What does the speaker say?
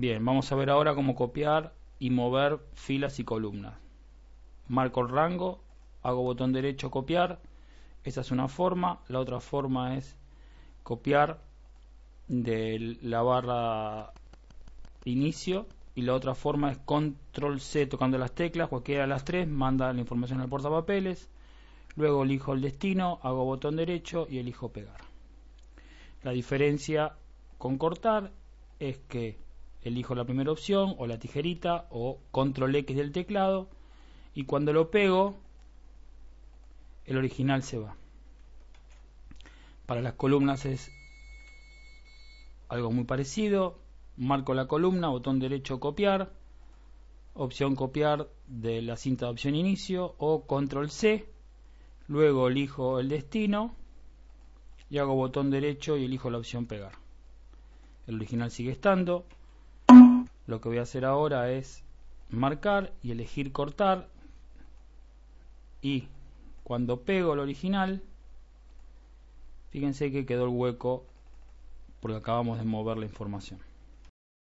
Bien, vamos a ver ahora cómo copiar y mover filas y columnas. Marco el rango, hago botón derecho copiar. Esa es una forma. La otra forma es copiar de la barra inicio. Y la otra forma es control C tocando las teclas, cualquiera de las tres, manda la información al portapapeles. Luego elijo el destino, hago botón derecho y elijo pegar. La diferencia con cortar es que elijo la primera opción o la tijerita o control X del teclado y cuando lo pego el original se va. Para las columnas es algo muy parecido, marco la columna, botón derecho copiar, opción copiar de la cinta de opción inicio o control C, luego elijo el destino y hago botón derecho y elijo la opción pegar. El original sigue estando, lo que voy a hacer ahora es marcar y elegir cortar. Y cuando pego el original, fíjense que quedó el hueco porque acabamos de mover la información.